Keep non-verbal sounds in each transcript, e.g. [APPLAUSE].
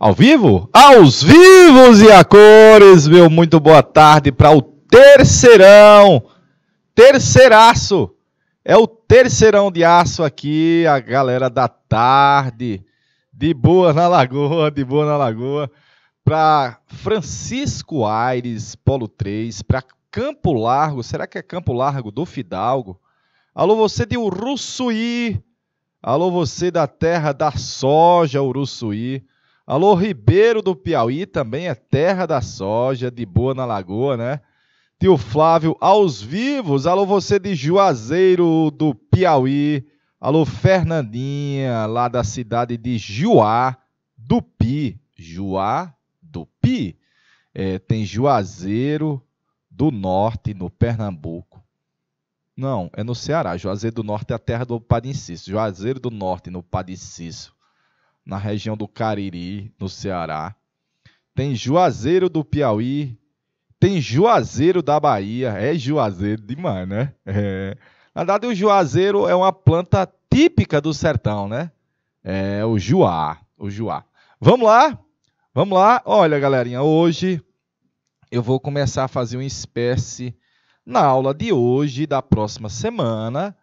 Ao vivo? Aos vivos e a cores, meu muito boa tarde para o terceirão. Terceiraço. É o terceirão de aço aqui, a galera da tarde. De boa na lagoa, de boa na lagoa. Para Francisco Aires, Polo 3, para Campo Largo, será que é Campo Largo do Fidalgo? Alô, você de Urussuí. Alô, você da terra da soja, Urussuí. Alô, Ribeiro do Piauí, também é terra da soja, de boa na lagoa, né? Tio Flávio, aos vivos. Alô, você de Juazeiro do Piauí. Alô, Fernandinha, lá da cidade de Juá do Pi. Juá do Pi. É, tem Juazeiro do Norte, no Pernambuco. Não, é no Ceará. Juazeiro do Norte é a terra do Padre Juazeiro do Norte, no Padre na região do Cariri, no Ceará. Tem Juazeiro do Piauí. Tem Juazeiro da Bahia. É Juazeiro demais, né? É. Na verdade, o Juazeiro é uma planta típica do sertão, né? É o Juá. O Juá. Vamos lá? Vamos lá? Olha, galerinha, hoje eu vou começar a fazer uma espécie na aula de hoje, da próxima semana,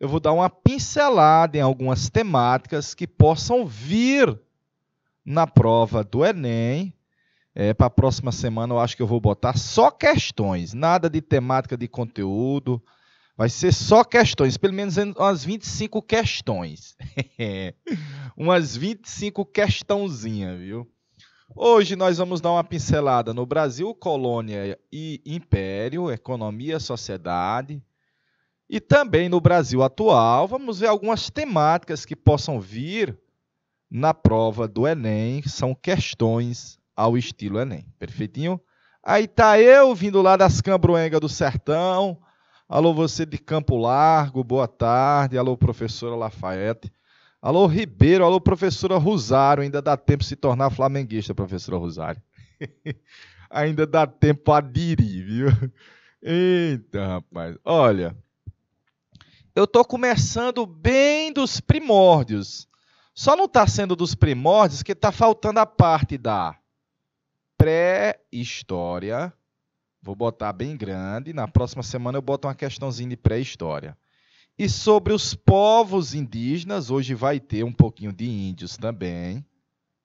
eu vou dar uma pincelada em algumas temáticas que possam vir na prova do Enem. É, Para a próxima semana, eu acho que eu vou botar só questões, nada de temática de conteúdo. Vai ser só questões, pelo menos umas 25 questões. [LAUGHS] umas 25 questãozinhas, viu? Hoje nós vamos dar uma pincelada no Brasil, colônia e império, economia, sociedade, e também no Brasil atual, vamos ver algumas temáticas que possam vir na prova do Enem, são questões ao estilo Enem. Perfeitinho? Aí tá eu vindo lá das Cambruengas do Sertão. Alô, você de Campo Largo, boa tarde. Alô, professora Lafayette. Alô, Ribeiro. Alô, professora Rosário. Ainda dá tempo de se tornar flamenguista, professora Rosário. [LAUGHS] Ainda dá tempo a aderir, viu? Eita, rapaz. Olha eu estou começando bem dos primórdios. Só não está sendo dos primórdios que está faltando a parte da pré-história. Vou botar bem grande. Na próxima semana eu boto uma questãozinha de pré-história. E sobre os povos indígenas, hoje vai ter um pouquinho de índios também.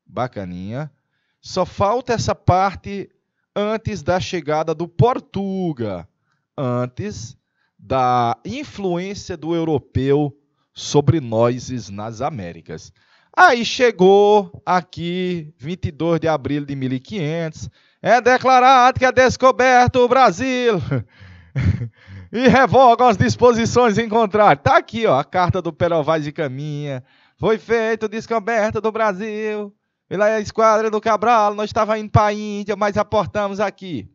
Bacaninha. Só falta essa parte antes da chegada do Portuga. Antes da influência do europeu sobre nós nas Américas. Aí chegou aqui, 22 de abril de 1500, é declarado que é descoberto o Brasil [LAUGHS] e revoga as disposições em contrário. Tá aqui, ó, a carta do Vaz de Caminha. Foi feito descoberta do Brasil pela é esquadra do Cabral. Nós estava indo para a Índia, mas aportamos aqui.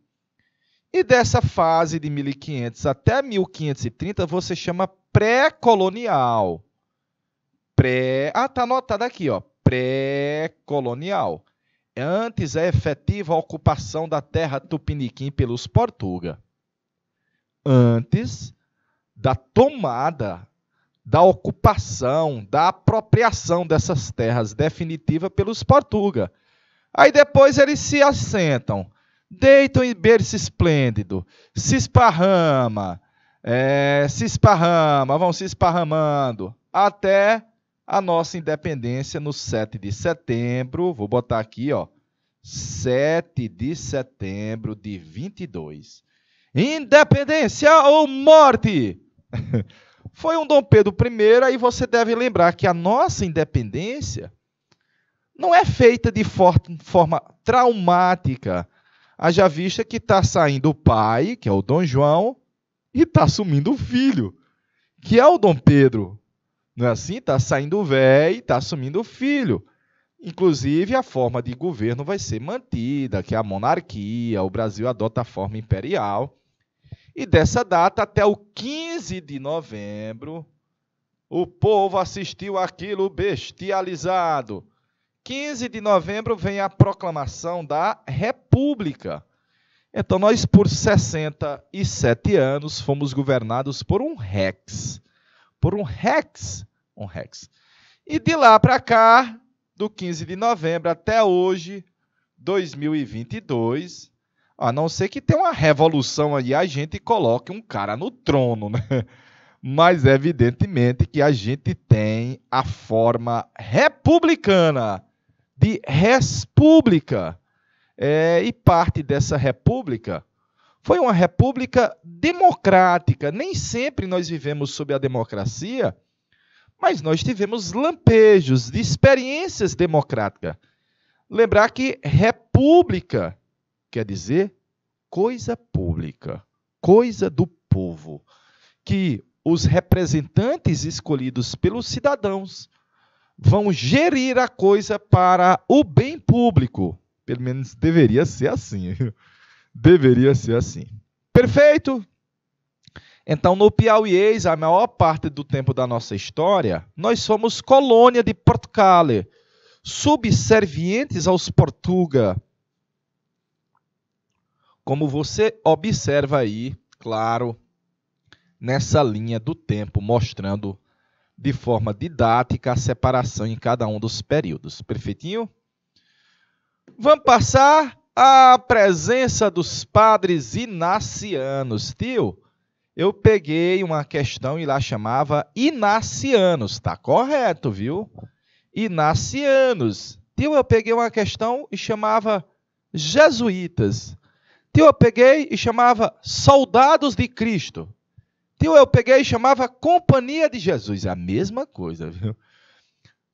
E dessa fase de 1500 até 1530 você chama pré-colonial. Pré, ah, tá anotado aqui, ó, pré-colonial. Antes é efetiva a ocupação da terra tupiniquim pelos portuga. Antes da tomada, da ocupação, da apropriação dessas terras definitiva pelos portuga. Aí depois eles se assentam deitam em berço esplêndido, se esparrama, é, se esparrama, vão se esparramando até a nossa independência no 7 de setembro. Vou botar aqui, ó. 7 de setembro de 22. Independência ou morte? [LAUGHS] Foi um Dom Pedro I, aí você deve lembrar que a nossa independência não é feita de forma traumática Haja vista que está saindo o pai, que é o Dom João, e está assumindo o filho, que é o Dom Pedro. Não é assim? Está saindo o velho e está assumindo o filho. Inclusive, a forma de governo vai ser mantida, que é a monarquia. O Brasil adota a forma imperial. E dessa data até o 15 de novembro, o povo assistiu aquilo bestializado. 15 de novembro vem a proclamação da República. Então, nós, por 67 anos, fomos governados por um rex. Por um rex. Um rex. E de lá para cá, do 15 de novembro até hoje, 2022, a não ser que tenha uma revolução aí, a gente coloque um cara no trono, né? [LAUGHS] Mas evidentemente que a gente tem a forma republicana de república. É, e parte dessa república foi uma república democrática. Nem sempre nós vivemos sob a democracia, mas nós tivemos lampejos de experiências democráticas. Lembrar que república quer dizer coisa pública, coisa do povo, que os representantes escolhidos pelos cidadãos vão gerir a coisa para o bem público. Pelo menos deveria ser assim. [LAUGHS] deveria ser assim. Perfeito? Então, no Piauíês, a maior parte do tempo da nossa história, nós somos colônia de Portugal, subservientes aos portuga. Como você observa aí, claro, nessa linha do tempo, mostrando de forma didática a separação em cada um dos períodos. Perfeitinho? Vamos passar à presença dos padres inacianos. Tio, eu peguei uma questão e lá chamava inacianos. Tá correto, viu? Inacianos. Tio, eu peguei uma questão e chamava jesuítas. Tio, eu peguei e chamava soldados de Cristo. Tio, eu peguei e chamava Companhia de Jesus. A mesma coisa, viu?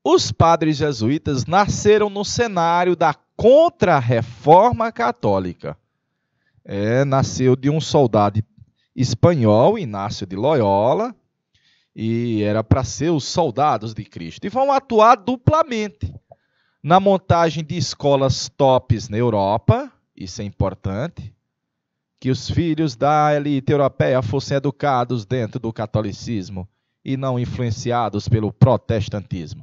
Os padres jesuítas nasceram no cenário da contra-reforma católica. É, nasceu de um soldado espanhol, Inácio de Loyola, e era para ser os soldados de Cristo. E vão atuar duplamente na montagem de escolas tops na Europa, isso é importante, que os filhos da elite europeia fossem educados dentro do catolicismo e não influenciados pelo protestantismo.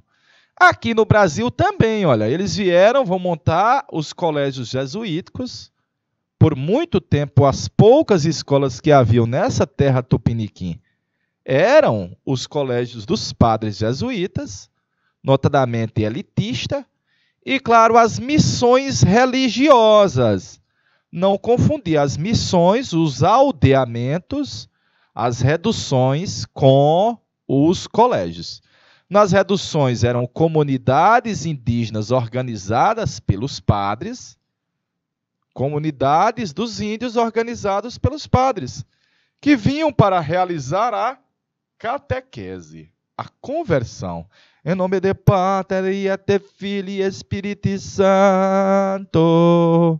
Aqui no Brasil também, olha, eles vieram, vão montar os colégios jesuíticos. Por muito tempo, as poucas escolas que haviam nessa terra tupiniquim eram os colégios dos padres jesuítas, notadamente elitista, e, claro, as missões religiosas não confundir as missões, os aldeamentos, as reduções com os colégios. Nas reduções eram comunidades indígenas organizadas pelos padres, comunidades dos índios organizados pelos padres, que vinham para realizar a catequese, a conversão. Em nome de Pátria, de Filho e Espírito Santo.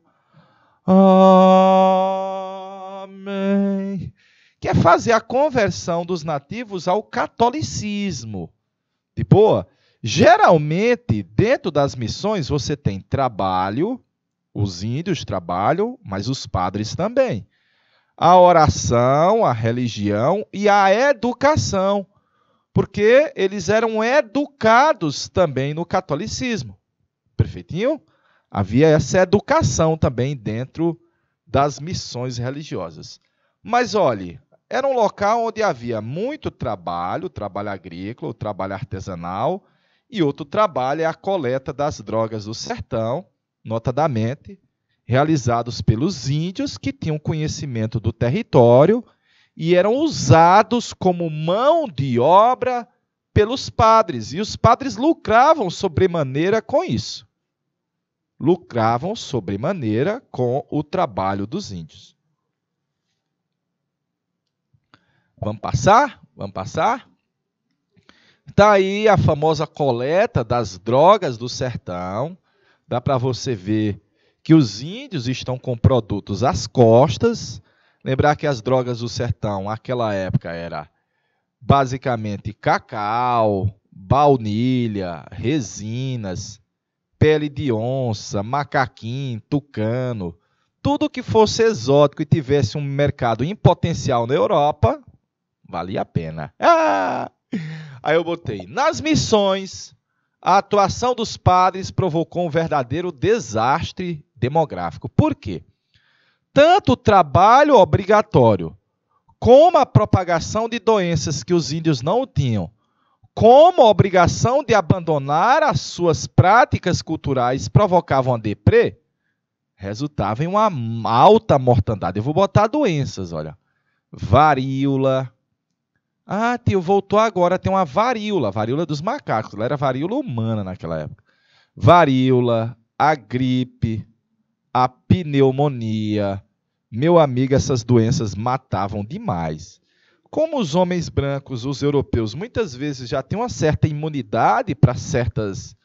Amém. Que é fazer a conversão dos nativos ao catolicismo. De boa? Geralmente, dentro das missões, você tem trabalho, os índios trabalham, mas os padres também. A oração, a religião e a educação, porque eles eram educados também no catolicismo. Perfeitinho? Havia essa educação também dentro das missões religiosas. Mas olhe, era um local onde havia muito trabalho, trabalho agrícola, trabalho artesanal, e outro trabalho é a coleta das drogas do sertão, notadamente realizados pelos índios que tinham conhecimento do território e eram usados como mão de obra pelos padres, e os padres lucravam sobremaneira com isso lucravam sobremaneira com o trabalho dos índios. Vamos passar? Vamos passar? Está aí a famosa coleta das drogas do sertão. Dá para você ver que os índios estão com produtos às costas. Lembrar que as drogas do sertão, naquela época, era basicamente cacau, baunilha, resinas, pele de onça, macaquinho, tucano, tudo que fosse exótico e tivesse um mercado em potencial na Europa, valia a pena. [LAUGHS] Ah! Aí eu botei. Nas missões, a atuação dos padres provocou um verdadeiro desastre demográfico. Por quê? Tanto o trabalho obrigatório como a propagação de doenças que os índios não tinham como obrigação de abandonar as suas práticas culturais provocavam a deprê, resultava em uma alta mortandade. Eu vou botar doenças, olha. Varíola. Ah, tio, voltou agora, tem uma varíola, varíola dos macacos, ela era varíola humana naquela época. Varíola, a gripe, a pneumonia. Meu amigo, essas doenças matavam demais como os homens brancos, os europeus, muitas vezes já têm uma certa imunidade para certas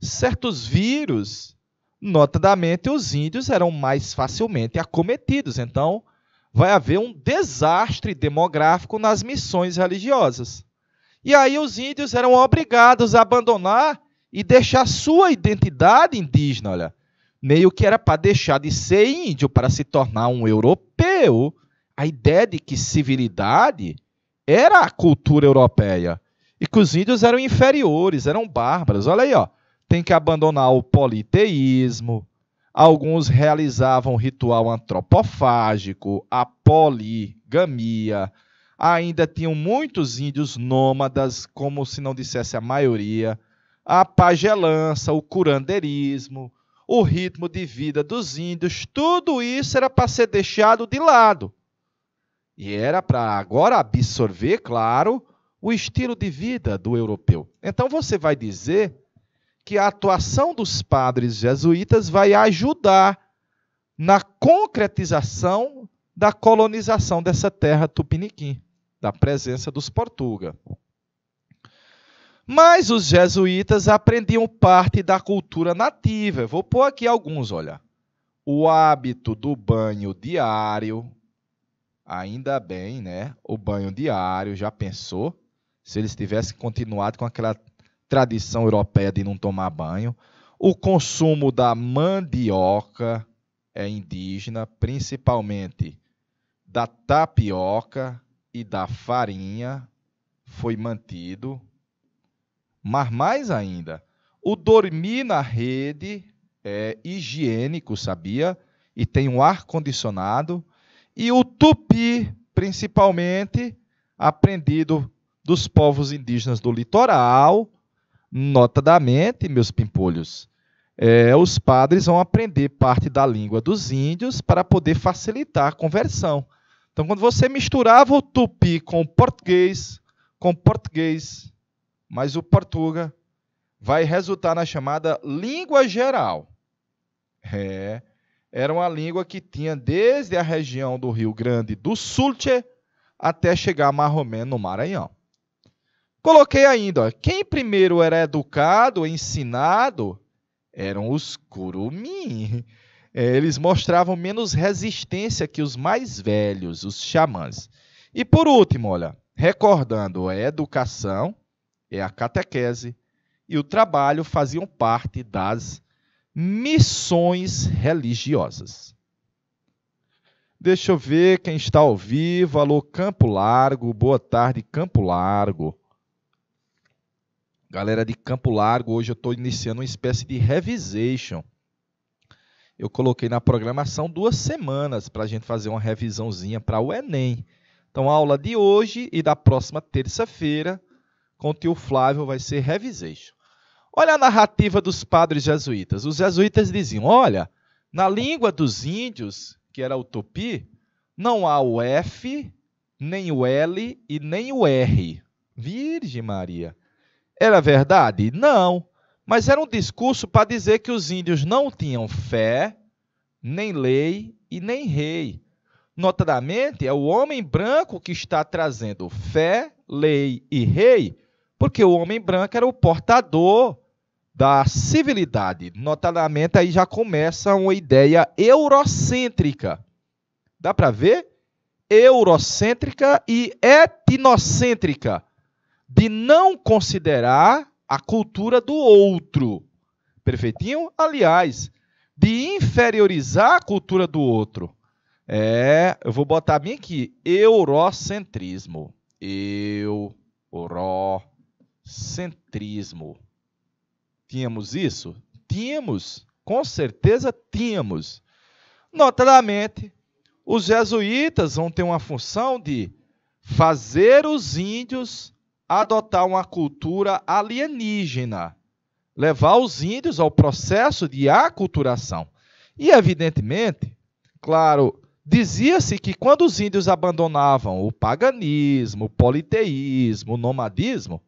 certos vírus, notadamente os índios eram mais facilmente acometidos. Então, vai haver um desastre demográfico nas missões religiosas. E aí os índios eram obrigados a abandonar e deixar sua identidade indígena, olha. Meio que era para deixar de ser índio para se tornar um europeu a ideia de que civilidade era a cultura europeia e que os índios eram inferiores, eram bárbaros. Olha aí, ó. tem que abandonar o politeísmo. Alguns realizavam ritual antropofágico, a poligamia. Ainda tinham muitos índios nômadas, como se não dissesse a maioria. A pagelança, o curanderismo, o ritmo de vida dos índios, tudo isso era para ser deixado de lado. E era para agora absorver, claro, o estilo de vida do europeu. Então você vai dizer que a atuação dos padres jesuítas vai ajudar na concretização da colonização dessa terra tupiniquim, da presença dos portuga. Mas os jesuítas aprendiam parte da cultura nativa. Vou pôr aqui alguns, olha. O hábito do banho diário, Ainda bem, né? O banho diário, já pensou? Se eles tivessem continuado com aquela tradição europeia de não tomar banho. O consumo da mandioca é indígena, principalmente da tapioca e da farinha, foi mantido. Mas mais ainda, o dormir na rede é higiênico, sabia? E tem um ar-condicionado e o tupi, principalmente, aprendido dos povos indígenas do litoral, notadamente, meus pimpolhos. É, os padres vão aprender parte da língua dos índios para poder facilitar a conversão. Então, quando você misturava o tupi com o português, com o português, mas o portuga, vai resultar na chamada língua geral. É era uma língua que tinha desde a região do Rio Grande do Sul até chegar a Marromé, no Maranhão. Coloquei ainda, ó, quem primeiro era educado, ensinado, eram os curumim. É, eles mostravam menos resistência que os mais velhos, os xamãs. E por último, olha, recordando, é a educação é a catequese e o trabalho faziam parte das missões religiosas. Deixa eu ver quem está ao vivo. Alô, Campo Largo. Boa tarde, Campo Largo. Galera de Campo Largo, hoje eu estou iniciando uma espécie de revisation. Eu coloquei na programação duas semanas para a gente fazer uma revisãozinha para o Enem. Então, a aula de hoje e da próxima terça-feira com o tio Flávio vai ser revisation. Olha a narrativa dos padres jesuítas. Os jesuítas diziam: olha, na língua dos índios, que era o tupi, não há o F, nem o L e nem o R. Virgem Maria. Era verdade? Não. Mas era um discurso para dizer que os índios não tinham fé, nem lei e nem rei. Notadamente, é o homem branco que está trazendo fé, lei e rei, porque o homem branco era o portador da civilidade. Notadamente, aí já começa uma ideia eurocêntrica. Dá para ver? Eurocêntrica e etnocêntrica, de não considerar a cultura do outro. Perfeitinho? Aliás, de inferiorizar a cultura do outro. É, eu vou botar bem aqui, eurocentrismo. Eu, eurocentrismo. Tínhamos isso? Tínhamos, com certeza tínhamos. Notadamente, os jesuítas vão ter uma função de fazer os índios adotar uma cultura alienígena, levar os índios ao processo de aculturação. E, evidentemente, claro, dizia-se que quando os índios abandonavam o paganismo, o politeísmo, o nomadismo,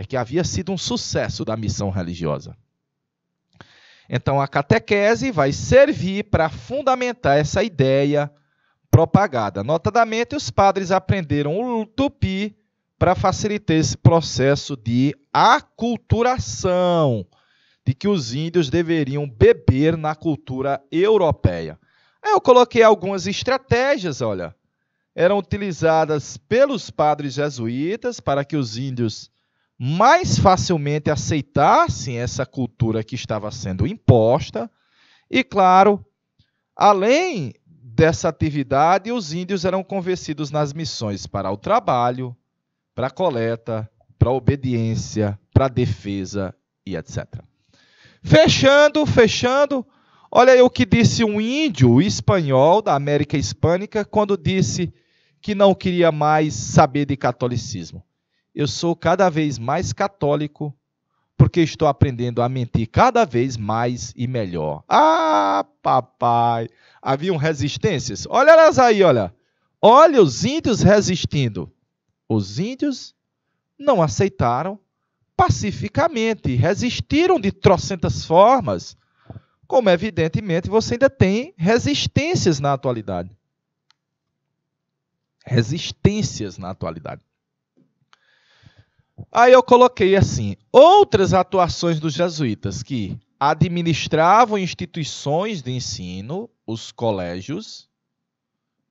é que havia sido um sucesso da missão religiosa. Então, a catequese vai servir para fundamentar essa ideia propagada. Notadamente, os padres aprenderam o tupi para facilitar esse processo de aculturação de que os índios deveriam beber na cultura europeia. Aí eu coloquei algumas estratégias, olha, eram utilizadas pelos padres jesuítas para que os índios mais facilmente aceitassem essa cultura que estava sendo imposta. E, claro, além dessa atividade, os índios eram convencidos nas missões para o trabalho, para a coleta, para a obediência, para a defesa e etc. Fechando, fechando. Olha aí o que disse um índio espanhol da América Hispânica quando disse que não queria mais saber de catolicismo eu sou cada vez mais católico porque estou aprendendo a mentir cada vez mais e melhor. Ah, papai! Haviam resistências. Olha elas aí, olha. Olha os índios resistindo. Os índios não aceitaram pacificamente, resistiram de trocentas formas, como evidentemente você ainda tem resistências na atualidade. Resistências na atualidade. Aí eu coloquei assim: outras atuações dos jesuítas que administravam instituições de ensino, os colégios,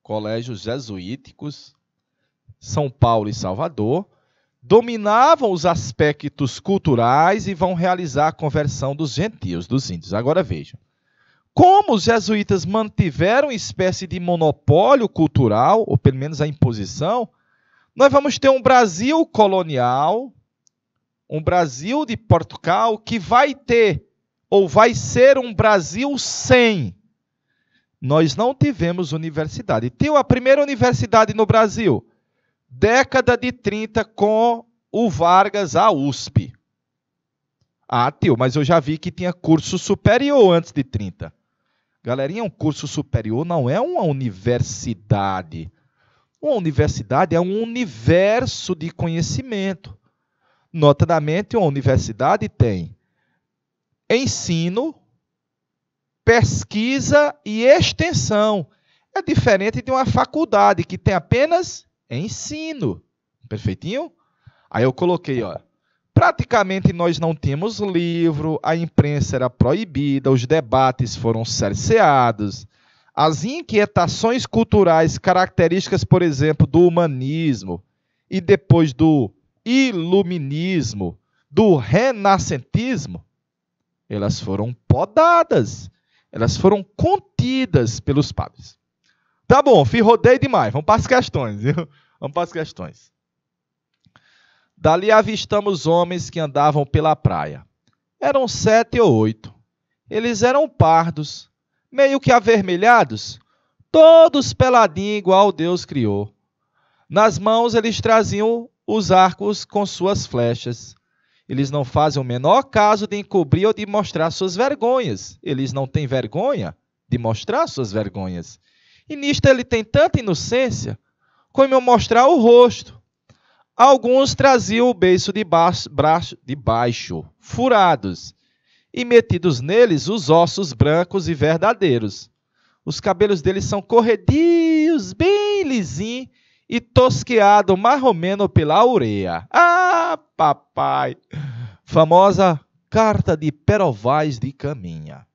colégios jesuíticos, São Paulo e Salvador, dominavam os aspectos culturais e vão realizar a conversão dos gentios, dos índios. Agora vejam. Como os jesuítas mantiveram uma espécie de monopólio cultural, ou pelo menos a imposição, nós vamos ter um Brasil colonial, um Brasil de Portugal que vai ter ou vai ser um Brasil sem. Nós não tivemos universidade. Tio, a primeira universidade no Brasil, década de 30 com o Vargas, a USP. Ah, tio, mas eu já vi que tinha curso superior antes de 30. Galerinha, um curso superior não é uma universidade. Uma universidade é um universo de conhecimento. Notadamente, uma universidade tem ensino, pesquisa e extensão. É diferente de uma faculdade que tem apenas ensino. Perfeitinho? Aí eu coloquei, ó. Praticamente nós não tínhamos livro, a imprensa era proibida, os debates foram cerceados, as inquietações culturais características, por exemplo, do humanismo e depois do iluminismo, do renascentismo, elas foram podadas, elas foram contidas pelos padres. Tá bom, fui rodei demais. Vamos para as questões, viu? [LAUGHS] Vamos para as questões. Dali avistamos homens que andavam pela praia. Eram sete ou oito. Eles eram pardos, meio que avermelhados, todos peladinho igual Deus criou. Nas mãos eles traziam os arcos com suas flechas. Eles não fazem o menor caso de encobrir ou de mostrar suas vergonhas. Eles não têm vergonha de mostrar suas vergonhas. E nisto ele tem tanta inocência como mostrar o rosto. Alguns traziam o beiço de baixo, braço, de baixo, furados, e metidos neles os ossos brancos e verdadeiros. Os cabelos deles são corredios, bem lisinhos e tosqueado marromeno pela ureia. Ah, papai! Famosa carta de Perovais de Caminha.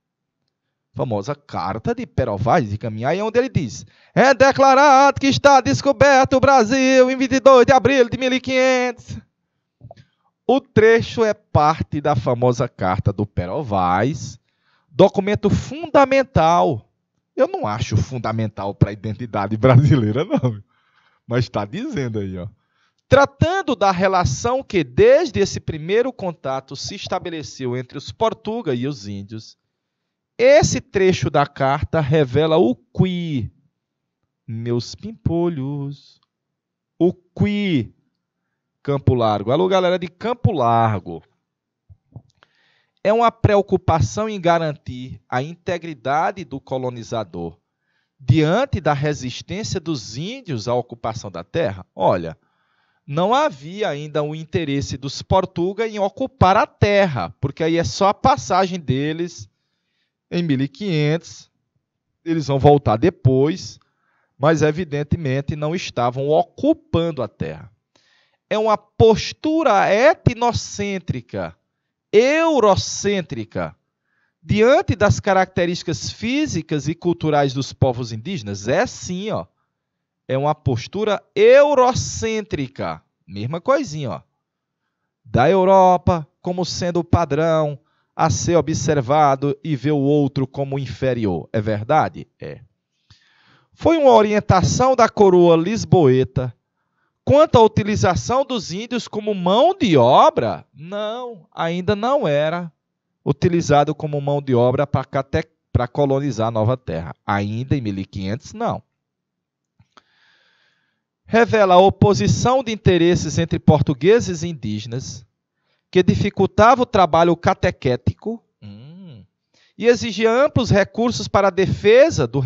Famosa carta de Perovais de Caminha, aí é onde ele diz: É declarado que está descoberto o Brasil em 22 de abril de 1500. O trecho é parte da famosa carta do Perovaz, documento fundamental. Eu não acho fundamental para a identidade brasileira, não. Mas está dizendo aí, ó. Tratando da relação que desde esse primeiro contato se estabeleceu entre os portugueses e os índios, esse trecho da carta revela o qui, meus pimpolhos, o qui Campo Largo. Alô, galera de Campo Largo. É uma preocupação em garantir a integridade do colonizador diante da resistência dos índios à ocupação da terra? Olha, não havia ainda o interesse dos portugueses em ocupar a terra, porque aí é só a passagem deles em 1500, eles vão voltar depois, mas evidentemente não estavam ocupando a terra é uma postura etnocêntrica, eurocêntrica, diante das características físicas e culturais dos povos indígenas? É sim, ó. É uma postura eurocêntrica, mesma coisinha, ó. Da Europa como sendo o padrão a ser observado e ver o outro como inferior. É verdade? É. Foi uma orientação da coroa lisboeta Quanto à utilização dos índios como mão de obra, não, ainda não era utilizado como mão de obra para colonizar a nova terra. Ainda em 1500, não. Revela a oposição de interesses entre portugueses e indígenas, que dificultava o trabalho catequético hum, e exigia amplos recursos para a defesa do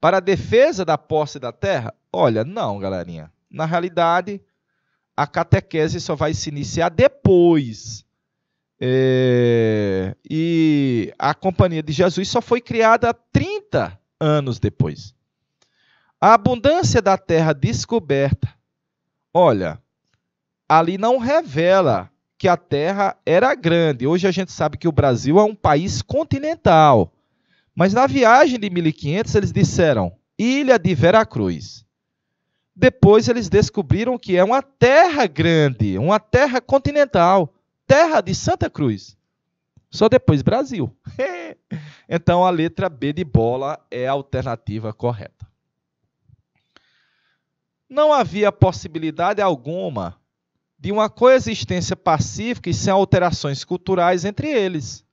para a defesa da posse da terra. Olha, não, galerinha. Na realidade, a catequese só vai se iniciar depois. É, e a Companhia de Jesus só foi criada 30 anos depois. A abundância da terra descoberta. Olha, ali não revela que a terra era grande. Hoje a gente sabe que o Brasil é um país continental. Mas na viagem de 1500 eles disseram Ilha de Veracruz. Depois eles descobriram que é uma terra grande, uma terra continental, terra de Santa Cruz. Só depois Brasil. [LAUGHS] então a letra B de bola é a alternativa correta. Não havia possibilidade alguma de uma coexistência pacífica e sem alterações culturais entre eles.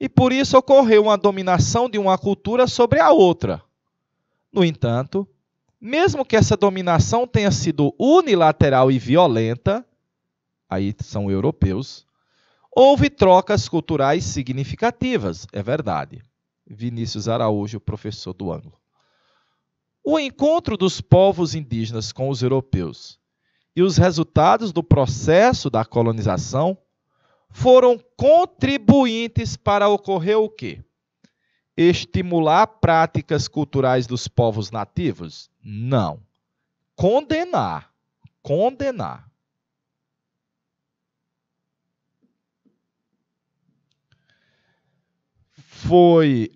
E por isso ocorreu uma dominação de uma cultura sobre a outra. No entanto, mesmo que essa dominação tenha sido unilateral e violenta, aí são europeus, houve trocas culturais significativas, é verdade. Vinícius Araújo, professor do Anglo. O encontro dos povos indígenas com os europeus e os resultados do processo da colonização foram contribuintes para ocorrer o quê? Estimular práticas culturais dos povos nativos? Não. Condenar. Condenar. Foi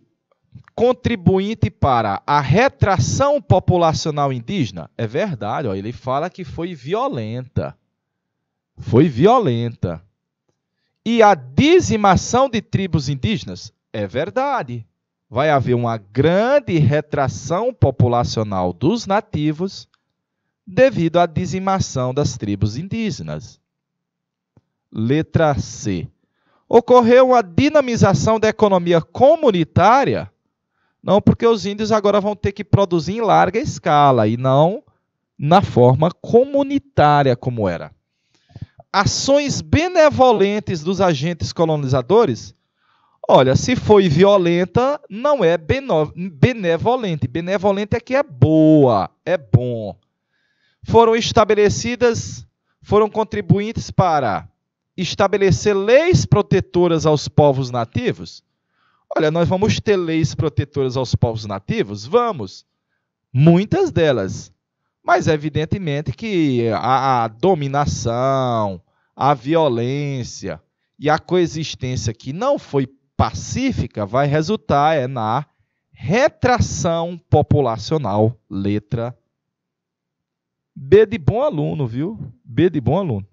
contribuinte para a retração populacional indígena? É verdade, ó, ele fala que foi violenta. Foi violenta. E a dizimação de tribos indígenas? É verdade vai haver uma grande retração populacional dos nativos devido à dizimação das tribos indígenas. Letra C. Ocorreu uma dinamização da economia comunitária, não porque os índios agora vão ter que produzir em larga escala e não na forma comunitária como era. Ações benevolentes dos agentes colonizadores Olha, se foi violenta, não é benevolente. Benevolente é que é boa, é bom. Foram estabelecidas, foram contribuintes para estabelecer leis protetoras aos povos nativos. Olha, nós vamos ter leis protetoras aos povos nativos? Vamos. Muitas delas. Mas evidentemente que a, a dominação, a violência e a coexistência que não foi pacífica vai resultar é na retração populacional, letra B de bom aluno, viu? B de bom aluno.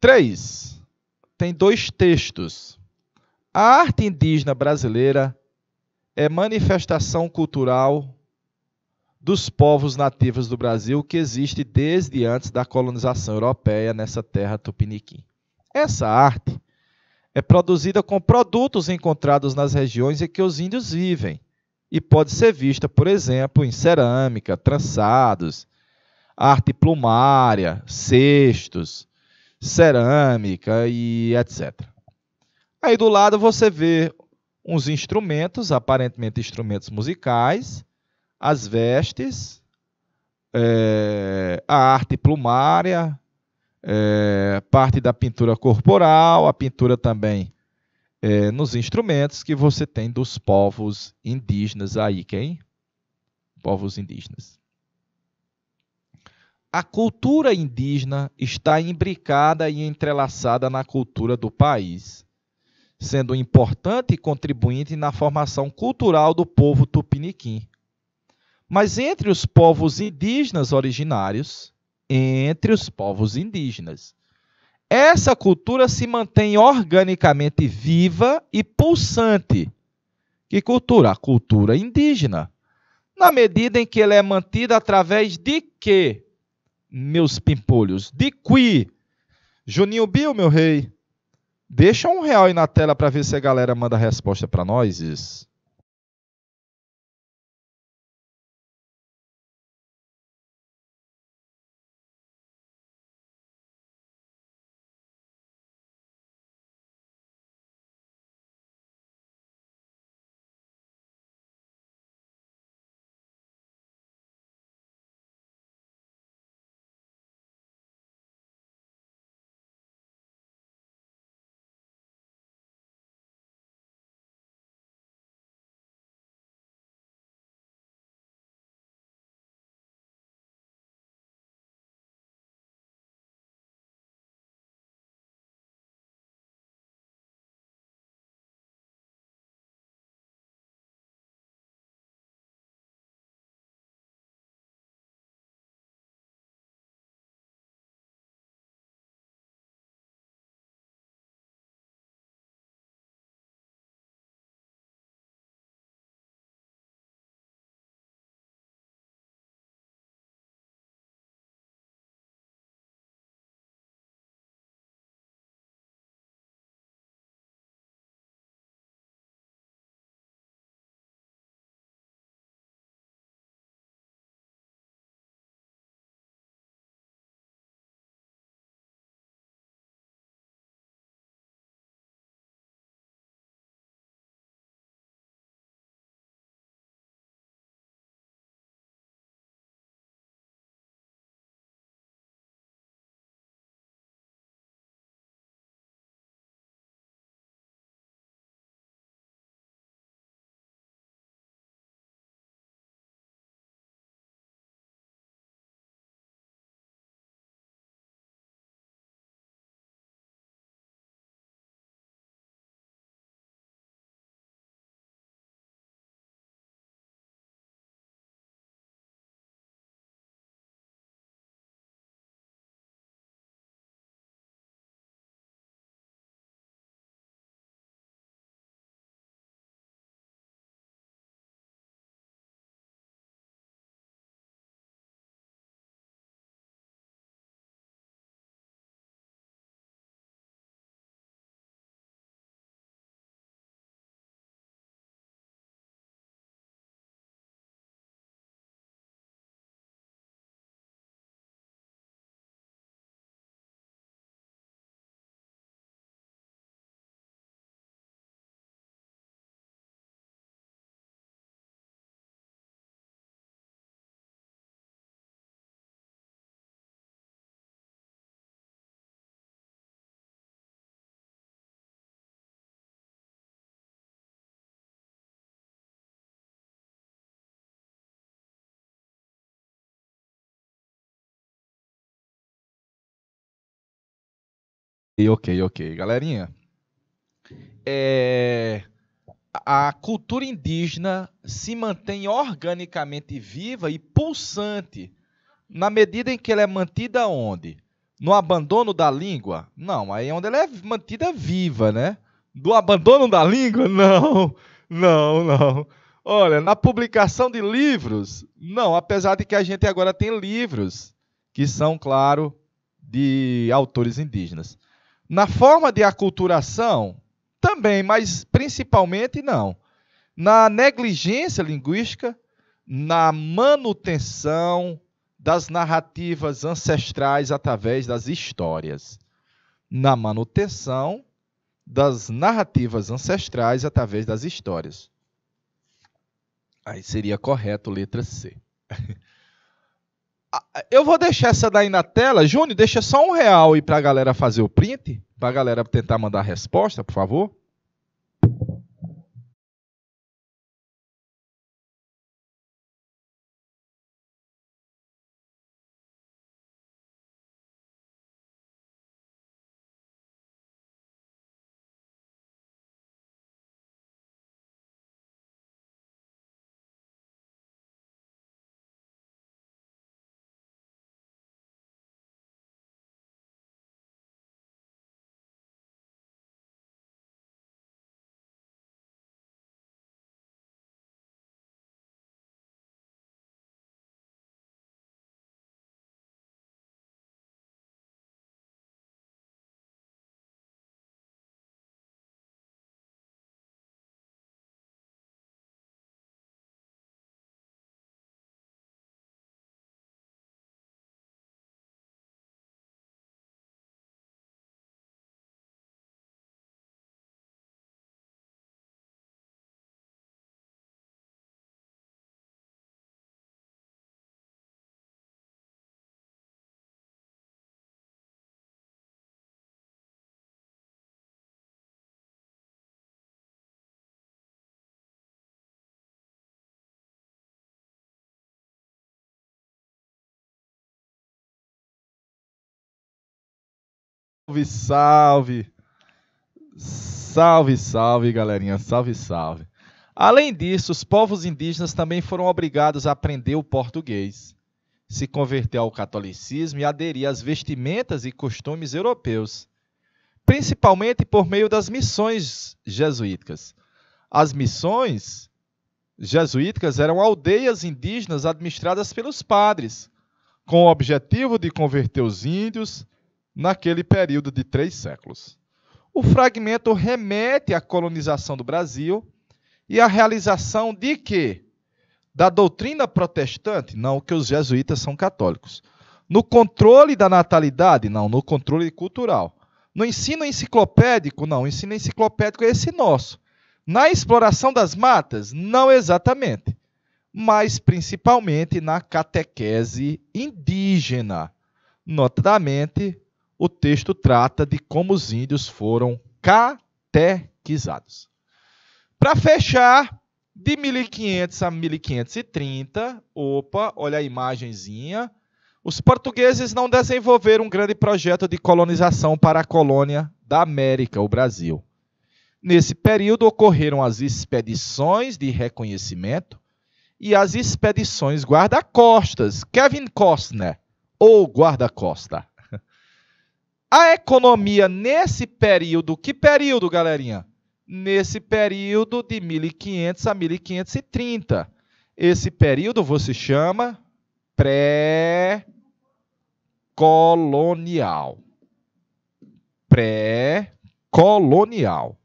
3. Tem dois textos. A arte indígena brasileira é manifestação cultural dos povos nativos do Brasil que existe desde antes da colonização europeia nessa terra tupiniquim. Essa arte é produzida com produtos encontrados nas regiões em que os índios vivem e pode ser vista, por exemplo, em cerâmica, trançados, arte plumária, cestos, cerâmica e etc. Aí do lado você vê uns instrumentos, aparentemente instrumentos musicais, as vestes, é, a arte plumária, é, parte da pintura corporal, a pintura também é, nos instrumentos que você tem dos povos indígenas aí, quem? Povos indígenas. A cultura indígena está imbricada e entrelaçada na cultura do país, sendo importante contribuinte na formação cultural do povo tupiniquim. Mas entre os povos indígenas originários, entre os povos indígenas. Essa cultura se mantém organicamente viva e pulsante. Que cultura? A cultura indígena. Na medida em que ela é mantida através de quê, meus pimpolhos? De qui? Juninho Bill, meu rei. Deixa um real aí na tela para ver se a galera manda a resposta para nós. Isso. ok, ok. Galerinha, é... a cultura indígena se mantém organicamente viva e pulsante na medida em que ela é mantida onde? No abandono da língua? Não, aí é onde ela é mantida viva, né? Do abandono da língua? [LAUGHS] Não, não, não. Olha, na publicação de livros? Não, apesar de que a gente agora tem livros que são, claro, de autores indígenas. Na forma de aculturação, também, mas principalmente não. Na negligência linguística, na manutenção das narrativas ancestrais através das histórias. Na manutenção das narrativas ancestrais através das histórias. Aí seria correto letra C. [LAUGHS] Eu vou deixar essa daí na tela. Júnior, deixa só um real aí pra galera fazer o print. Pra galera tentar mandar a resposta, por favor. Salve, salve! Salve, salve, galerinha! Salve, salve! Além disso, os povos indígenas também foram obrigados a aprender o português, se converter ao catolicismo e aderir às vestimentas e costumes europeus, principalmente por meio das missões jesuíticas. As missões jesuíticas eram aldeias indígenas administradas pelos padres, com o objetivo de converter os índios naquele período de três séculos. O fragmento remete à colonização do Brasil e à realização de quê? Da doutrina protestante? Não, que os jesuítas são católicos. No controle da natalidade? Não, no controle cultural. No ensino enciclopédico? Não, o ensino enciclopédico é esse nosso. Na exploração das matas? Não exatamente. Mas principalmente na catequese indígena, notadamente o texto trata de como os índios foram catequizados. Para fechar, de 1500 a 1530, opa, olha a imagenzinha. Os portugueses não desenvolveram um grande projeto de colonização para a colônia da América, o Brasil. Nesse período ocorreram as expedições de reconhecimento e as expedições guarda-costas, Kevin Costner, ou guarda-costa. A economia nesse período, que período, galerinha? Nesse período de 1500 a 1530. Esse período você chama pré-colonial. Pré-colonial.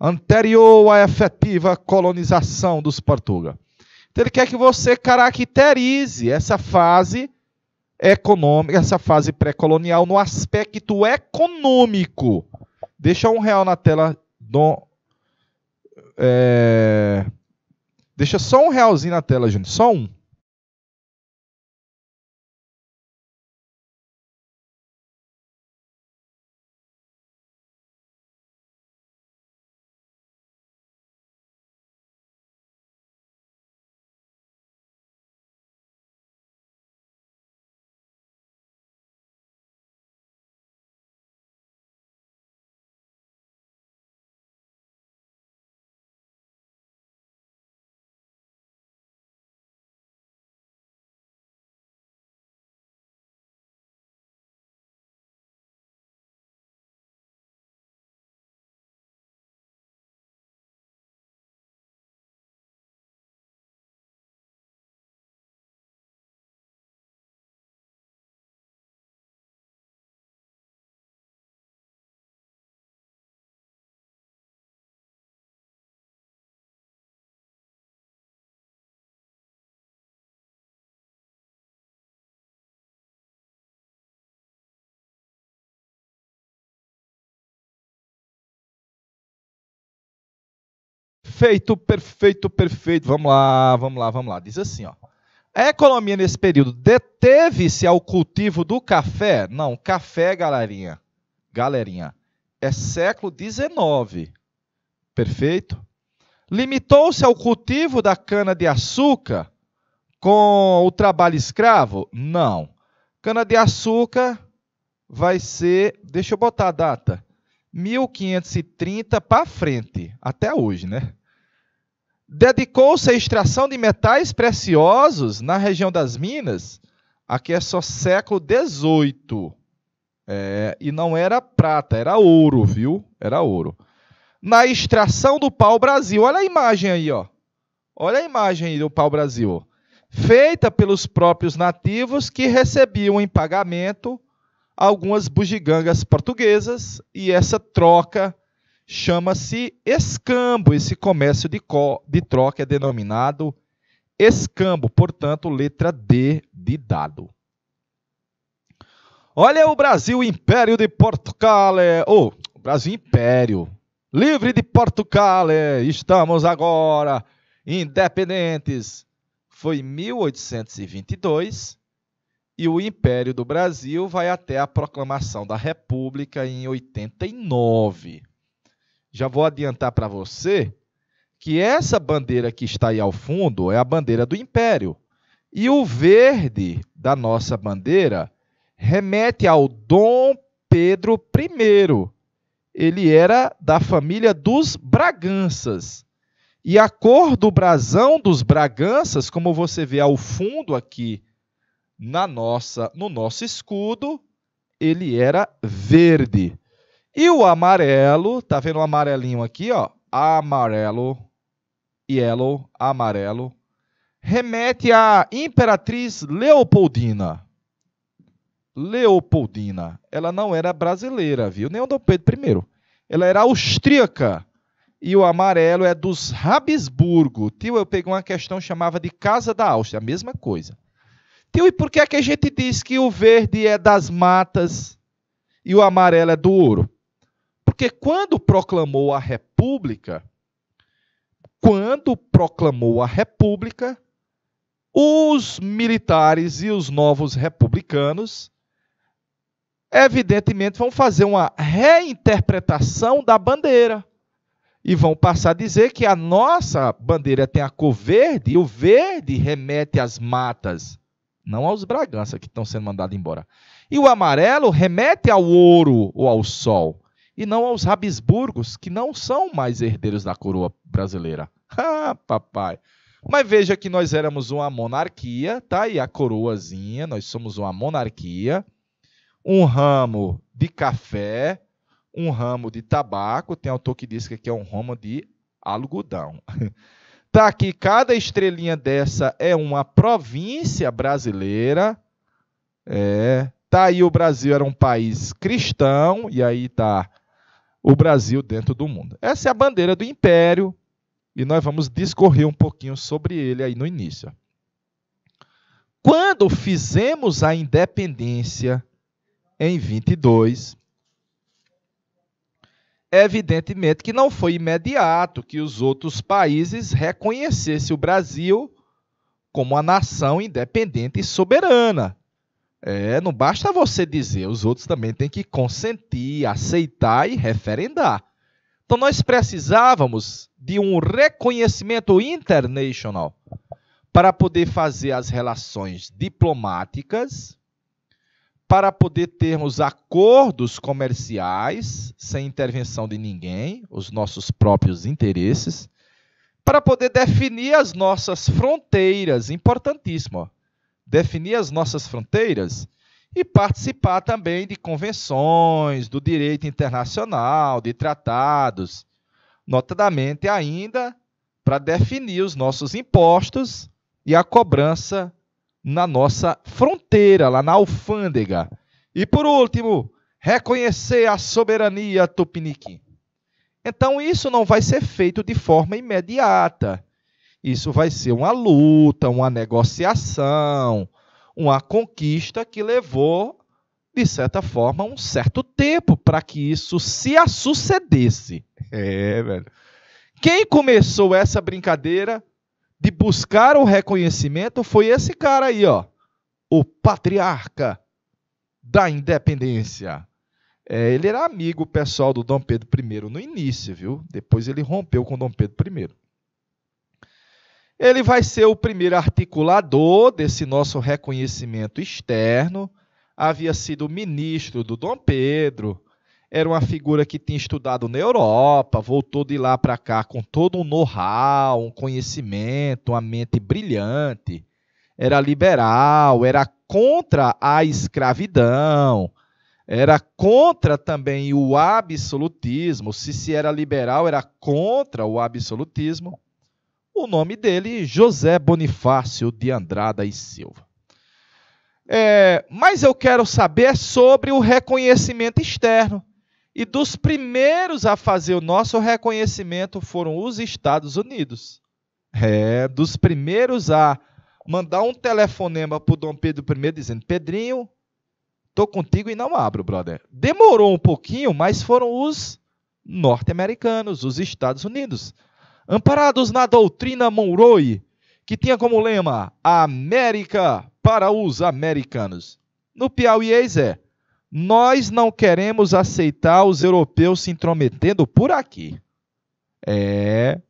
Anterior à efetiva colonização dos Portugal. Então ele quer que você caracterize essa fase econômica, essa fase pré-colonial no aspecto econômico. Deixa um real na tela, Dom. É... Deixa só um realzinho na tela, gente. Só um. Perfeito, perfeito, perfeito. Vamos lá, vamos lá, vamos lá. Diz assim, ó. A economia nesse período deteve-se ao cultivo do café? Não, café, galerinha. Galerinha, é século XIX. Perfeito? Limitou-se ao cultivo da cana-de-açúcar com o trabalho escravo? Não. Cana-de-açúcar vai ser, deixa eu botar a data, 1530 para frente, até hoje, né? Dedicou-se à extração de metais preciosos na região das Minas. Aqui é só século XVIII. É, e não era prata, era ouro, viu? Era ouro. Na extração do pau-brasil. Olha a imagem aí, ó. Olha a imagem aí do pau-brasil. Feita pelos próprios nativos que recebiam em pagamento algumas bugigangas portuguesas e essa troca chama-se escambo. Esse comércio de, co, de troca é denominado escambo, portanto, letra D de dado. Olha o Brasil Império de Portugal, ou é, oh, Brasil Império, livre de Portugal, é, estamos agora independentes. Foi 1822 e o Império do Brasil vai até a proclamação da República em 89 já vou adiantar para você que essa bandeira que está aí ao fundo é a bandeira do império. E o verde da nossa bandeira remete ao Dom Pedro I. Ele era da família dos Braganças. E a cor do brasão dos Braganças, como você vê ao fundo aqui na nossa, no nosso escudo, ele era verde. E o amarelo, tá vendo o amarelinho aqui, ó? Amarelo, yellow, amarelo, remete à imperatriz Leopoldina. Leopoldina, ela não era brasileira, viu? Nem o Dom Pedro I. Ela era austríaca. E o amarelo é dos Habsburgo. Tio, eu peguei uma questão chamava de Casa da Áustria, a mesma coisa. Tio, e por que, é que a gente diz que o verde é das matas e o amarelo é do ouro? Porque quando proclamou a República, quando proclamou a República, os militares e os novos republicanos, evidentemente, vão fazer uma reinterpretação da bandeira e vão passar a dizer que a nossa bandeira tem a cor verde e o verde remete às matas, não aos braganças que estão sendo mandados embora. E o amarelo remete ao ouro ou ao sol e não aos Habsburgos, que não são mais herdeiros da coroa brasileira. Ah, [LAUGHS] papai! Mas veja que nós éramos uma monarquia, tá? E a coroazinha, nós somos uma monarquia, um ramo de café, um ramo de tabaco, tem autor que diz que aqui é um ramo de algodão. [LAUGHS] Tá aqui, cada estrelinha dessa é uma província brasileira. É, tá aí o Brasil era um país cristão, e aí tá o Brasil dentro do mundo. Essa é a bandeira do império e nós vamos discorrer um pouquinho sobre ele aí no início. Quando fizemos a independência em 22, evidentemente que não foi imediato que os outros países reconhecessem o Brasil como a nação independente e soberana. É, não basta você dizer, os outros também têm que consentir, aceitar e referendar. Então nós precisávamos de um reconhecimento internacional para poder fazer as relações diplomáticas, para poder termos acordos comerciais sem intervenção de ninguém, os nossos próprios interesses, para poder definir as nossas fronteiras, importantíssimo. Ó definir as nossas fronteiras e participar também de convenções, do direito internacional, de tratados, notadamente ainda para definir os nossos impostos e a cobrança na nossa fronteira, lá na alfândega. E por último, reconhecer a soberania tupiniquim. Então, isso não vai ser feito de forma imediata. Isso vai ser uma luta, uma negociação, uma conquista que levou, de certa forma, um certo tempo para que isso se sucedesse. É, velho. Quem começou essa brincadeira de buscar o reconhecimento foi esse cara aí, ó, o patriarca da independência. É, ele era amigo pessoal do Dom Pedro I no início, viu? Depois ele rompeu com Dom Pedro I. Ele vai ser o primeiro articulador desse nosso reconhecimento externo. Havia sido ministro do Dom Pedro, era uma figura que tinha estudado na Europa, voltou de lá para cá com todo um know-how, um conhecimento, uma mente brilhante. Era liberal, era contra a escravidão, era contra também o absolutismo. Se se era liberal, era contra o absolutismo o nome dele José Bonifácio de Andrada e Silva. É, mas eu quero saber sobre o reconhecimento externo. E dos primeiros a fazer o nosso reconhecimento foram os Estados Unidos. É, dos primeiros a mandar um telefonema para o Dom Pedro I dizendo: Pedrinho, tô contigo e não abro, brother. Demorou um pouquinho, mas foram os norte-americanos, os Estados Unidos. Amparados na doutrina Monroe, que tinha como lema a América para os americanos. No Piauí é: nós não queremos aceitar os europeus se intrometendo por aqui. É,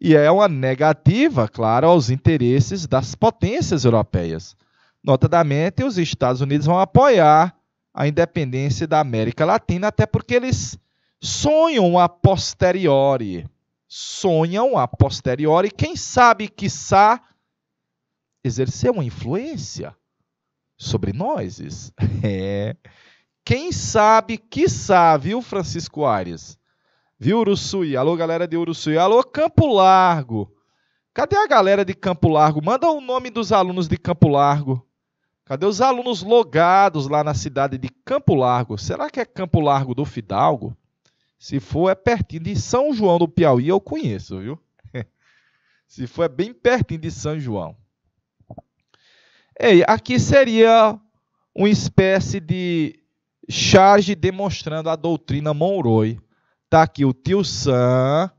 e é uma negativa, claro, aos interesses das potências europeias. Notadamente, os Estados Unidos vão apoiar a independência da América Latina, até porque eles sonham a posteriori sonham a posteriori, quem sabe, quiçá, exercer uma influência sobre nós. [LAUGHS] É. Quem sabe, quiçá, viu, Francisco Aires? Viu, Uruçuí? Alô, galera de Uruçuí. Alô, Campo Largo. Cadê a galera de Campo Largo? Manda o nome dos alunos de Campo Largo. Cadê os alunos logados lá na cidade de Campo Largo? Será que é Campo Largo do Fidalgo? Se for, é pertinho de São João do Piauí, eu conheço, viu? [LAUGHS] Se for, é bem pertinho de São João. Ei, aqui seria uma espécie de charge demonstrando a doutrina Monroe. Está aqui o tio Sam,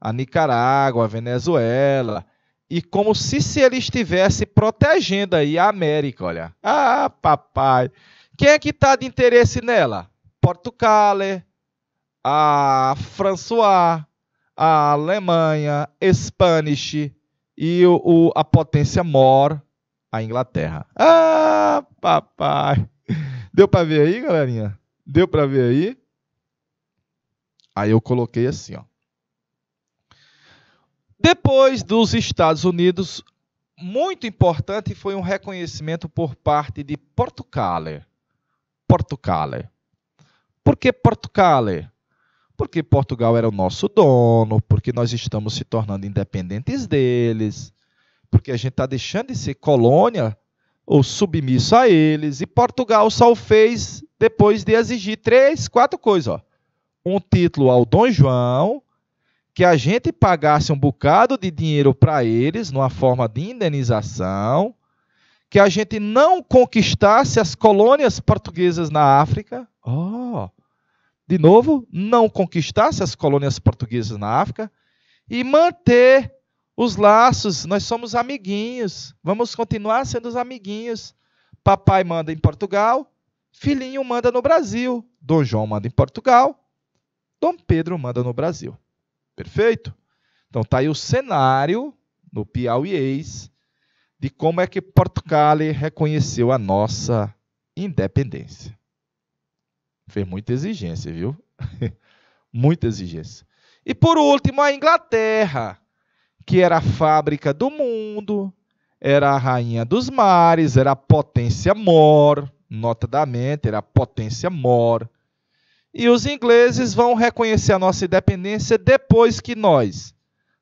a Nicarágua, a Venezuela. E como se, se ele estivesse protegendo aí a América, olha. Ah, papai. Quem é que está de interesse nela? Portugal, a François, a Alemanha, Spanish e o, o, a potência mor, a Inglaterra. Ah, papai! Deu para ver aí, galerinha? Deu para ver aí? Aí eu coloquei assim, ó. Depois dos Estados Unidos, muito importante foi um reconhecimento por parte de Portugal. Portugal. Por que Portugal? porque Portugal era o nosso dono, porque nós estamos se tornando independentes deles, porque a gente está deixando de ser colônia ou submisso a eles. E Portugal só o fez depois de exigir três, quatro coisas: ó. um título ao Dom João, que a gente pagasse um bocado de dinheiro para eles, numa forma de indenização, que a gente não conquistasse as colônias portuguesas na África. Oh! de novo, não conquistasse as colônias portuguesas na África e manter os laços. Nós somos amiguinhos, vamos continuar sendo os amiguinhos. Papai manda em Portugal, filhinho manda no Brasil, Dom João manda em Portugal, Dom Pedro manda no Brasil. Perfeito? Então tá aí o cenário no Piauiês de como é que Portugal reconheceu a nossa independência. Fez muita exigência, viu? [LAUGHS] muita exigência. E por último, a Inglaterra, que era a fábrica do mundo, era a rainha dos mares, era a potência mor, notadamente, era a potência mor. E os ingleses vão reconhecer a nossa independência depois que nós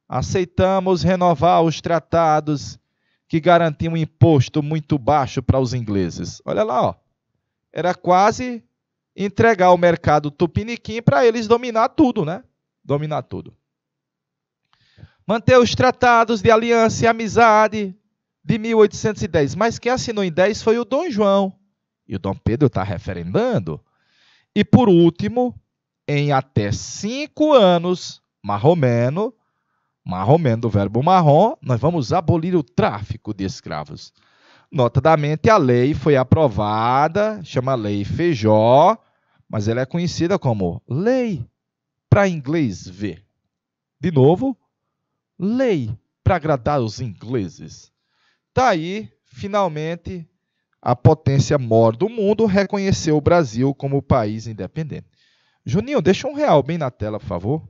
aceitamos renovar os tratados que garantiam um imposto muito baixo para os ingleses. Olha lá, ó. Era quase entregar o mercado tupiniquim para eles dominar tudo, né? Dominar tudo. Manter os tratados de aliança e amizade de 1810. Mas quem assinou em 10 foi o Dom João. E o Dom Pedro está referendando. E por último, em até cinco anos, marromeno, marromeno do verbo marrom, nós vamos abolir o tráfico de escravos. Notadamente, a lei foi aprovada, chama Lei Feijó, mas ela é conhecida como lei para inglês ver. De novo, lei para agradar os ingleses. Tá aí, finalmente, a potência maior do mundo reconheceu o Brasil como país independente. Juninho, deixa um real bem na tela, por favor.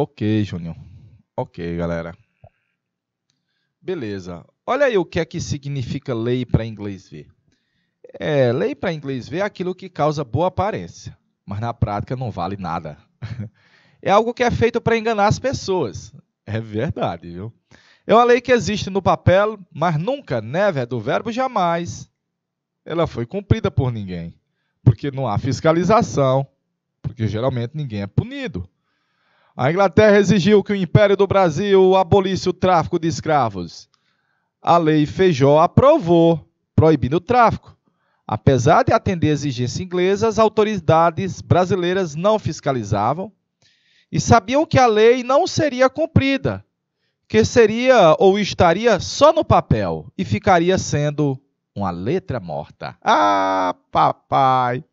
Ok, Júnior. Ok, galera. Beleza. Olha aí o que é que significa lei para inglês ver. É, lei para inglês ver é aquilo que causa boa aparência, mas na prática não vale nada. [LAUGHS] É algo que é feito para enganar as pessoas. É verdade, viu? É uma lei que existe no papel, mas nunca, never, do verbo jamais. Ela foi cumprida por ninguém, porque não há fiscalização, porque geralmente ninguém é punido. A Inglaterra exigiu que o Império do Brasil abolisse o tráfico de escravos. A Lei Feijó aprovou, proibindo o tráfico. Apesar de atender exigências inglesas, as autoridades brasileiras não fiscalizavam e sabiam que a lei não seria cumprida, que seria ou estaria só no papel e ficaria sendo uma letra morta. Ah, papai!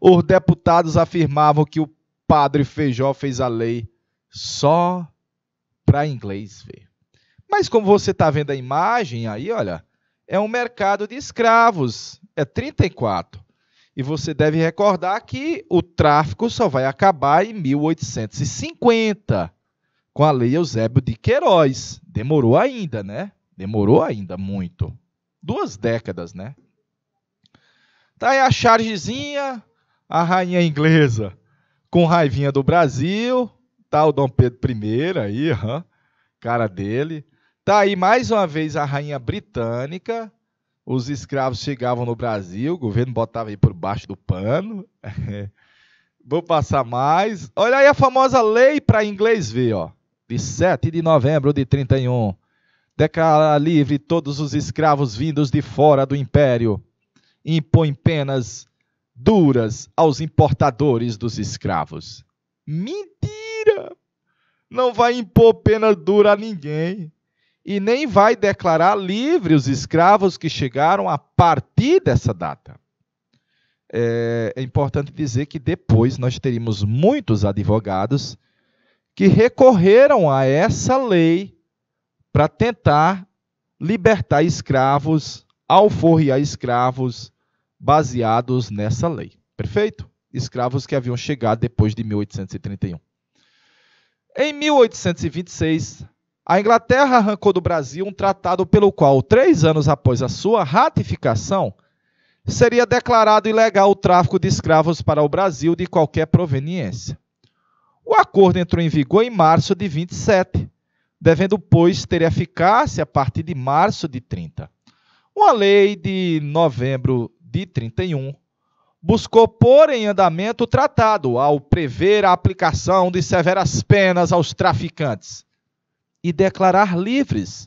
Os deputados afirmavam que o padre Feijó fez a lei só para inglês, ver. Mas como você está vendo a imagem aí, olha, é um mercado de escravos, é 34. E você deve recordar que o tráfico só vai acabar em 1850, com a Lei Eusébio de Queiroz. Demorou ainda, né? Demorou ainda muito. Duas décadas, né? Tá aí a chargezinha, a rainha inglesa com raivinha do Brasil, Tá o Dom Pedro I aí, uhum, cara dele. Tá aí mais uma vez a rainha britânica. Os escravos chegavam no Brasil, o governo botava aí por baixo do pano. [LAUGHS] Vou passar mais. Olha aí a famosa lei para inglês ver, ó. De 7 de novembro de 31. Declara livre todos os escravos vindos de fora do império. E impõe penas duras aos importadores dos escravos. Mentira! mentira. Não vai impor pena dura a ninguém e nem vai declarar livre os escravos que chegaram a partir dessa data. É, é, importante dizer que depois nós teríamos muitos advogados que recorreram a essa lei para tentar libertar escravos, alforriar escravos baseados nessa lei. Perfeito? Escravos que haviam chegado depois de 1831. Em 1826, a Inglaterra arrancou do Brasil um tratado pelo qual, três anos após a sua ratificação, seria declarado ilegal o tráfico de escravos para o Brasil de qualquer proveniência. O acordo entrou em vigor em março de 27, devendo, pois, ter eficácia a partir de março de 30. Uma lei de novembro de 31 buscou pôr em andamento o tratado ao prever a aplicação de severas penas aos traficantes e declarar livres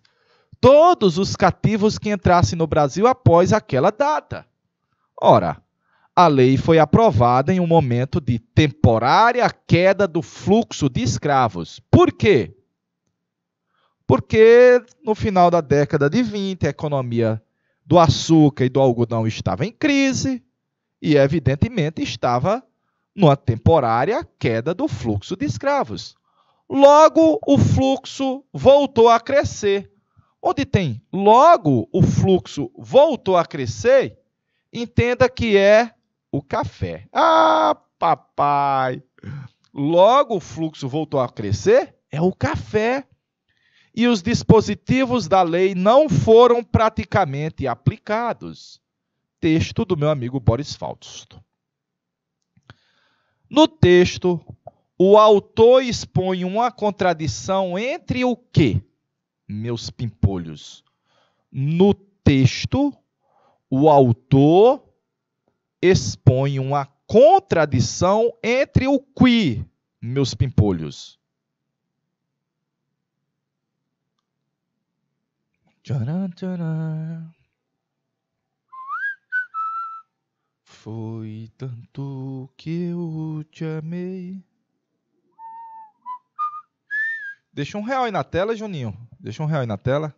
todos os cativos que entrassem no Brasil após aquela data. Ora, a lei foi aprovada em um momento de temporária queda do fluxo de escravos. Por quê? Porque no final da década de 20, a economia do açúcar e do algodão estava em crise, e, evidentemente, estava numa temporária queda do fluxo de escravos. Logo, o fluxo voltou a crescer. Onde tem logo o fluxo voltou a crescer, entenda que é o café. Ah, papai! Logo o fluxo voltou a crescer, é o café. E os dispositivos da lei não foram praticamente aplicados texto do meu amigo Boris Fausto. No texto, o autor expõe uma contradição entre o que, meus pimpolhos? No texto, o autor expõe uma contradição entre o que, meus pimpolhos? Tcharam, tcharam. Foi tanto que eu te amei. Deixa um real aí na tela, Juninho. Deixa um real aí na tela.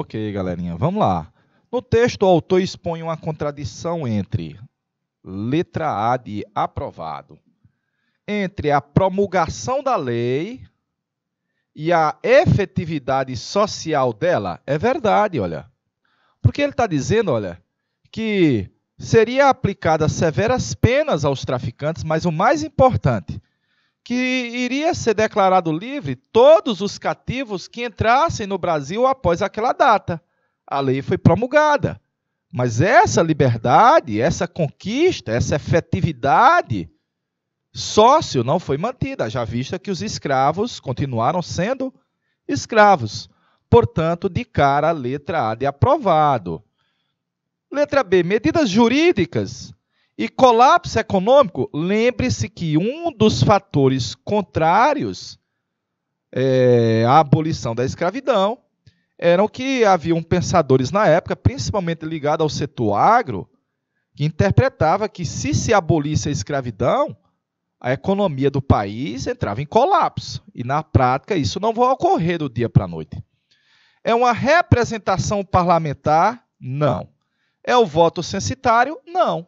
Ok, galerinha, vamos lá. No texto, o autor expõe uma contradição entre letra A de aprovado, entre a promulgação da lei e a efetividade social dela. É verdade, olha. Porque ele está dizendo, olha, que seria aplicadas severas penas aos traficantes, mas o mais importante, que iria ser declarado livre todos os cativos que entrassem no Brasil após aquela data. A lei foi promulgada. Mas essa liberdade, essa conquista, essa efetividade sócio não foi mantida, já vista que os escravos continuaram sendo escravos. Portanto, de cara, letra A de aprovado. Letra B, medidas jurídicas e colapso econômico, lembre-se que um dos fatores contrários é, à abolição da escravidão eram que haviam pensadores na época, principalmente ligado ao setor agro, que interpretava que se se abolisse a escravidão, a economia do país entrava em colapso. E na prática, isso não vai ocorrer do dia para a noite. É uma representação parlamentar? Não. É o voto censitário? Não.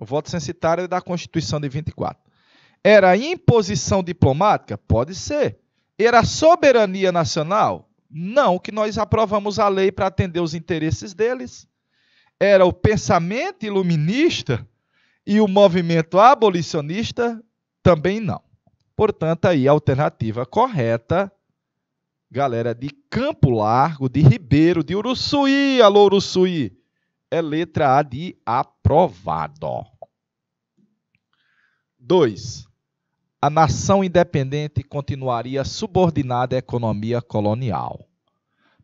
O voto censitário é da Constituição de 24. Era imposição diplomática? Pode ser. Era soberania nacional? Não, que nós aprovamos a lei para atender os interesses deles. Era o pensamento iluminista e o movimento abolicionista? Também não. Portanto, aí a alternativa correta, galera de Campo Largo, de Ribeiro, de Uruçuí, alô Uruçuí, é letra A de aprovado. 2. A nação independente continuaria subordinada à economia colonial,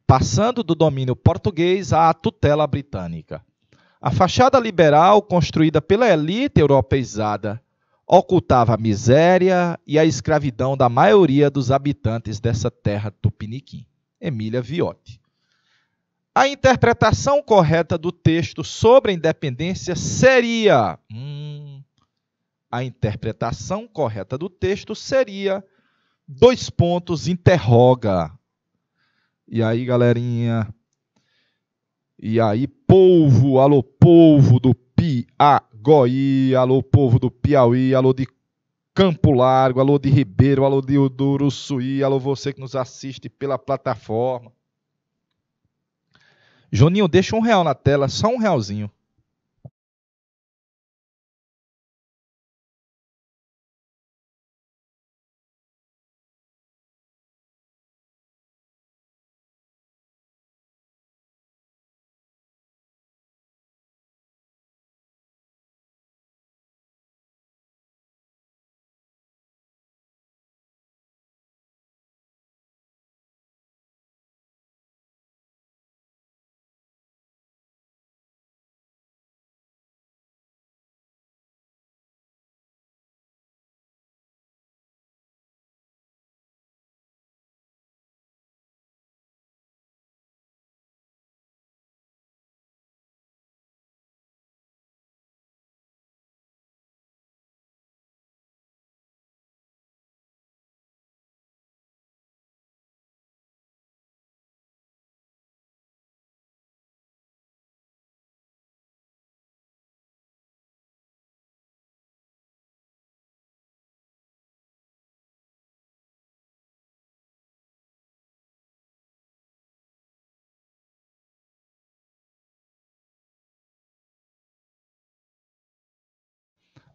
passando do domínio português à tutela britânica. A fachada liberal, construída pela elite europeizada, ocultava a miséria e a escravidão da maioria dos habitantes dessa terra tupiniquim. Emília Viotti. A interpretação correta do texto sobre a independência seria. Hum, a interpretação correta do texto seria. Dois pontos, interroga. E aí, galerinha? E aí, povo, alô, povo do Piauí alô, povo do Piauí, alô de Campo Largo, alô de Ribeiro, alô de Uruçuí, alô você que nos assiste pela plataforma. Joninho, deixa um real na tela, só um realzinho.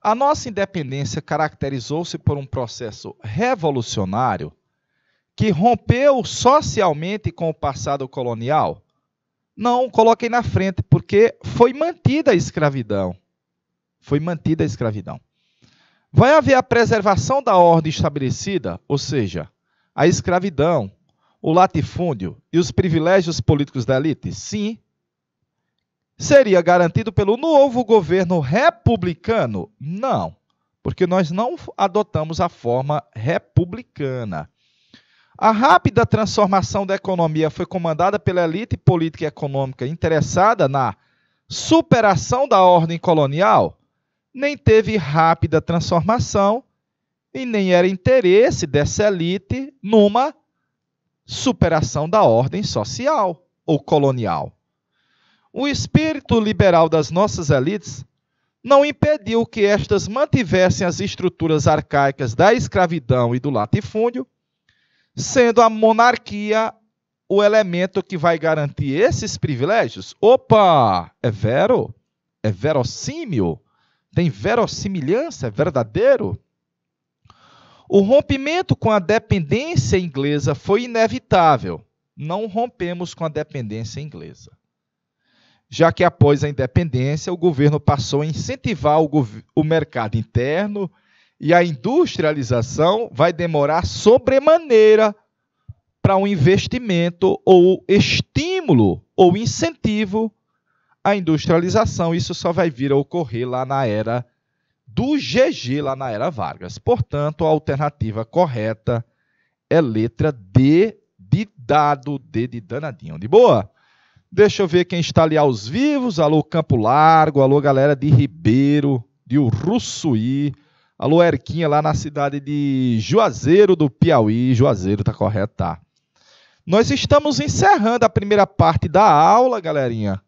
A nossa independência caracterizou-se por um processo revolucionário que rompeu socialmente com o passado colonial? Não, coloquei na frente, porque foi mantida a escravidão. Foi mantida a escravidão. Vai haver a preservação da ordem estabelecida, ou seja, a escravidão, o latifúndio e os privilégios políticos da elite? Sim, seria garantido pelo novo governo republicano? Não, porque nós não adotamos a forma republicana. A rápida transformação da economia foi comandada pela elite política e econômica interessada na superação da ordem colonial. Nem teve rápida transformação e nem era interesse dessa elite numa superação da ordem social ou colonial. O espírito liberal das nossas elites não impediu que estas mantivessem as estruturas arcaicas da escravidão e do latifúndio, sendo a monarquia o elemento que vai garantir esses privilégios? Opa! É vero? É verossímil? Tem verossimilhança? É verdadeiro? O rompimento com a dependência inglesa foi inevitável. Não rompemos com a dependência inglesa já que após a independência o governo passou a incentivar o, o mercado interno e a industrialização vai demorar sobremaneira para um investimento ou estímulo ou incentivo à industrialização. Isso só vai vir a ocorrer lá na era do GG, lá na era Vargas. Portanto, a alternativa correta é letra D de dado, D de danadinho. De boa? Deixa eu ver quem está ali aos vivos. Alô, Campo Largo. Alô, galera de Ribeiro, de Urussuí. Alô, Erquinha, lá na cidade de Juazeiro do Piauí. Juazeiro, tá correto, tá? Nós estamos encerrando a primeira parte da aula, galerinha.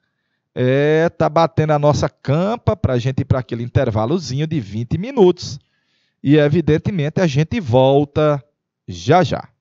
É, tá batendo a nossa campa para a gente ir para aquele intervalozinho de 20 minutos. E, evidentemente, a gente volta já já.